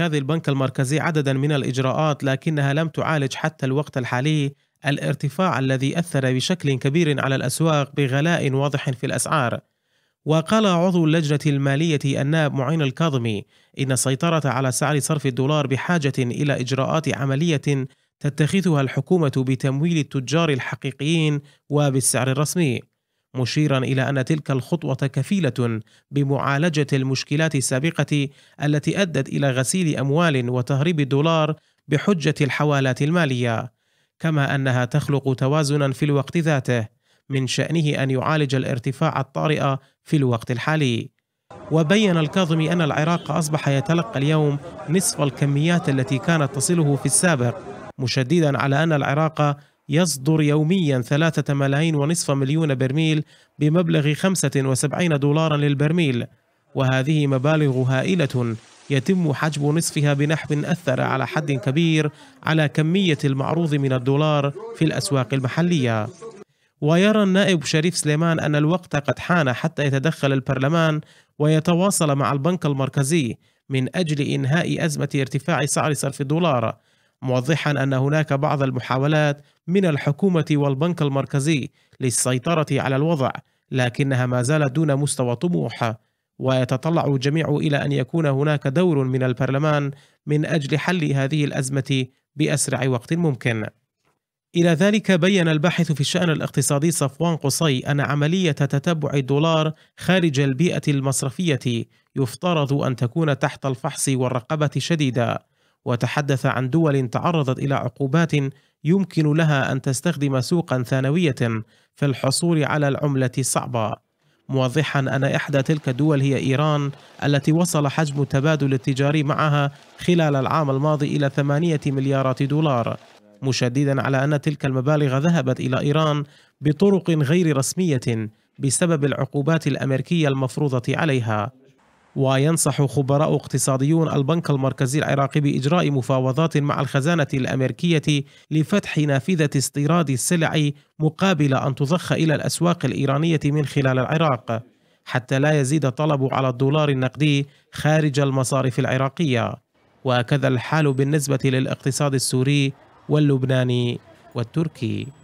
اتخاذ البنك المركزي عددا من الإجراءات لكنها لم تعالج حتى الوقت الحالي الارتفاع الذي أثر بشكل كبير على الأسواق بغلاء واضح في الأسعار وقال عضو اللجنة المالية النائب معين الكاظمي إن السيطرة على سعر صرف الدولار بحاجة إلى إجراءات عملية تتخذها الحكومة بتمويل التجار الحقيقيين وبالسعر الرسمي مشيرا الى ان تلك الخطوه كفيله بمعالجه المشكلات السابقه التي ادت الى غسيل اموال وتهريب الدولار بحجه الحوالات الماليه كما انها تخلق توازنا في الوقت ذاته من شانه ان يعالج الارتفاع الطارئ في الوقت الحالي وبين الكاظمي ان العراق اصبح يتلقى اليوم نصف الكميات التي كانت تصله في السابق مشددا على ان العراق يصدر يوميا ثلاثة ملايين ونصف مليون برميل بمبلغ 75 دولارا للبرميل وهذه مبالغ هائلة يتم حجب نصفها بنحو أثر على حد كبير على كمية المعروض من الدولار في الأسواق المحلية ويرى النائب شريف سليمان أن الوقت قد حان حتى يتدخل البرلمان ويتواصل مع البنك المركزي من أجل إنهاء أزمة ارتفاع سعر صرف الدولار موضحا ان هناك بعض المحاولات من الحكومه والبنك المركزي للسيطره على الوضع لكنها ما زالت دون مستوى طموح ويتطلع الجميع الى ان يكون هناك دور من البرلمان من اجل حل هذه الازمه باسرع وقت ممكن. الى ذلك بين الباحث في الشان الاقتصادي صفوان قصي ان عمليه تتبع الدولار خارج البيئه المصرفيه يفترض ان تكون تحت الفحص والرقبة شديده وتحدث عن دول تعرضت الى عقوبات يمكن لها ان تستخدم سوقا ثانويه في الحصول على العمله الصعبه موضحا ان احدى تلك الدول هي ايران التي وصل حجم التبادل التجاري معها خلال العام الماضي الى 8 مليارات دولار مشددا على ان تلك المبالغ ذهبت الى ايران بطرق غير رسميه بسبب العقوبات الامريكيه المفروضه عليها وينصح خبراء اقتصاديون البنك المركزي العراقي بإجراء مفاوضات مع الخزانة الأمريكية لفتح نافذة استيراد السلع مقابل أن تضخ إلى الأسواق الإيرانية من خلال العراق حتى لا يزيد الطلب على الدولار النقدي خارج المصارف العراقية وكذا الحال بالنسبة للاقتصاد السوري واللبناني والتركي